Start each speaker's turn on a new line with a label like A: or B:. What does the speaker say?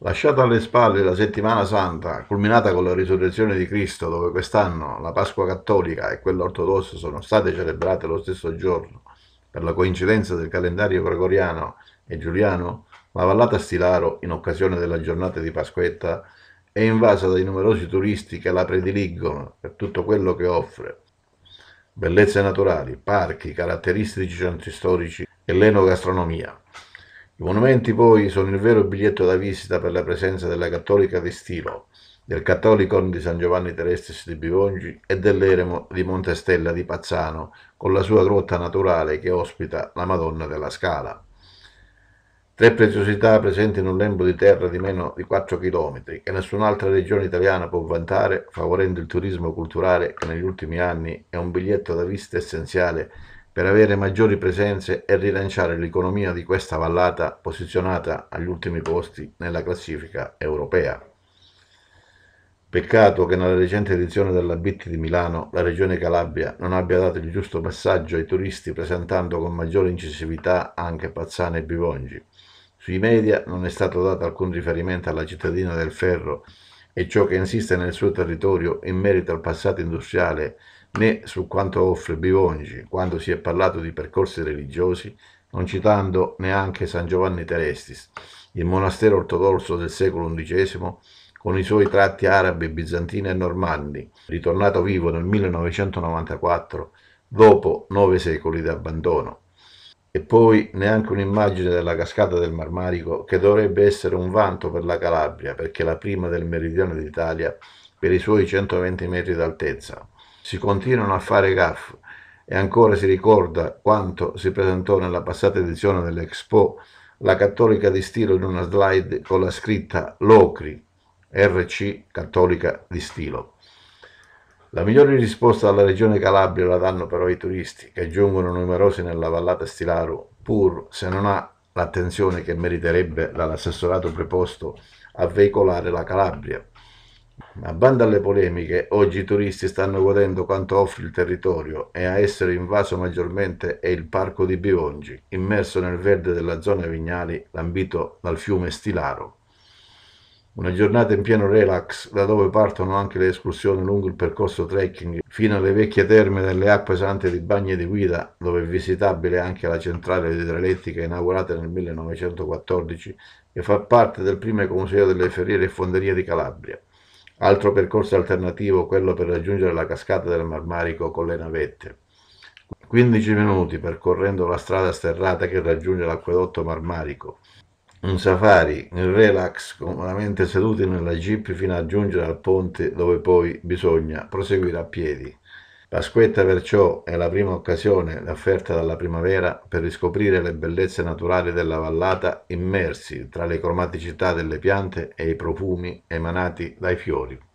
A: Lasciata alle spalle la settimana santa, culminata con la risurrezione di Cristo, dove quest'anno la Pasqua cattolica e quella ortodossa sono state celebrate lo stesso giorno, per la coincidenza del calendario gregoriano e giuliano, la vallata Stilaro, in occasione della giornata di Pasquetta, è invasa dai numerosi turisti che la prediligono per tutto quello che offre. Bellezze naturali, parchi, caratteristici centri storici e l'enogastronomia. I monumenti poi sono il vero biglietto da visita per la presenza della cattolica di Stilo, del cattolico di San Giovanni Terestris di Bivongi e dell'eremo di Montestella di Pazzano, con la sua grotta naturale che ospita la Madonna della Scala. Tre preziosità presenti in un lembo di terra di meno di 4 km che nessun'altra regione italiana può vantare, favorendo il turismo culturale che negli ultimi anni è un biglietto da visita essenziale per avere maggiori presenze e rilanciare l'economia di questa vallata posizionata agli ultimi posti nella classifica europea. Peccato che nella recente edizione della BIT di Milano la Regione Calabria non abbia dato il giusto messaggio ai turisti presentando con maggiore incisività anche Pazzana e Bivongi. Sui media non è stato dato alcun riferimento alla cittadina del ferro e ciò che insiste nel suo territorio in merito al passato industriale né su quanto offre Bivongi quando si è parlato di percorsi religiosi, non citando neanche San Giovanni Terestis, il monastero ortodosso del secolo XI con i suoi tratti arabi, bizantini e normanni, ritornato vivo nel 1994 dopo nove secoli di abbandono. E poi neanche un'immagine della cascata del Marmarico, che dovrebbe essere un vanto per la Calabria, perché è la prima del meridione d'Italia per i suoi 120 metri d'altezza. Si continuano a fare gaff e ancora si ricorda quanto si presentò nella passata edizione dell'Expo la cattolica di stilo in una slide con la scritta Locri, RC cattolica di stilo. La migliore risposta alla regione Calabria la danno però i turisti, che giungono numerosi nella vallata Stilaro, pur se non ha l'attenzione che meriterebbe dall'assessorato preposto a veicolare la Calabria. Ma bando alle polemiche, oggi i turisti stanno godendo quanto offre il territorio e a essere invaso maggiormente è il parco di Bivongi, immerso nel verde della zona Vignali, lambito dal fiume Stilaro. Una giornata in pieno relax, da dove partono anche le escursioni lungo il percorso trekking fino alle vecchie terme delle acque sante di Bagni di Guida, dove è visitabile anche la centrale idroelettrica inaugurata nel 1914 e fa parte del primo museo delle ferriere e fonderie di Calabria. Altro percorso alternativo quello per raggiungere la cascata del Marmarico con le navette. 15 minuti percorrendo la strada sterrata che raggiunge l'acquedotto Marmarico un safari, in relax, comodamente seduti nella jeep fino a giungere al ponte dove poi bisogna proseguire a piedi. Pasquetta perciò è la prima occasione offerta dalla primavera per riscoprire le bellezze naturali della vallata immersi tra le cromaticità delle piante e i profumi emanati dai fiori.